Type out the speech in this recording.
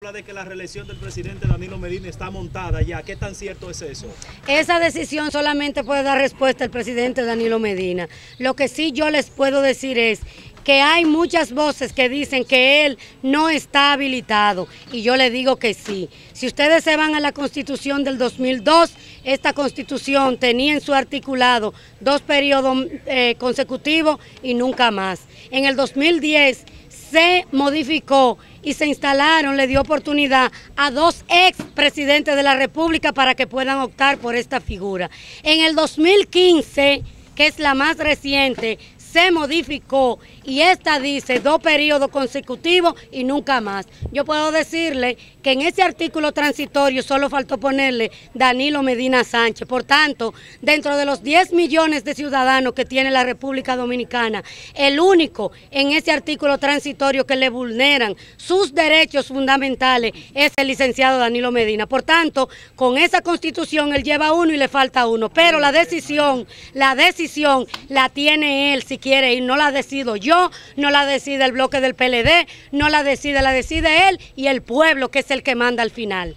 Habla de que la reelección del presidente Danilo Medina está montada ya. ¿Qué tan cierto es eso? Esa decisión solamente puede dar respuesta el presidente Danilo Medina. Lo que sí yo les puedo decir es que hay muchas voces que dicen que él no está habilitado y yo le digo que sí. Si ustedes se van a la constitución del 2002, esta constitución tenía en su articulado dos periodos eh, consecutivos y nunca más. En el 2010 se modificó y se instalaron, le dio oportunidad a dos expresidentes de la República para que puedan optar por esta figura. En el 2015, que es la más reciente, se modificó y esta dice dos periodos consecutivos y nunca más. Yo puedo decirle que en ese artículo transitorio solo faltó ponerle Danilo Medina Sánchez. Por tanto, dentro de los 10 millones de ciudadanos que tiene la República Dominicana, el único en ese artículo transitorio que le vulneran sus derechos fundamentales es el licenciado Danilo Medina. Por tanto, con esa constitución él lleva uno y le falta uno, pero la decisión, la decisión la tiene él quiere ir, no la decido yo, no la decide el bloque del PLD, no la decide, la decide él y el pueblo que es el que manda al final.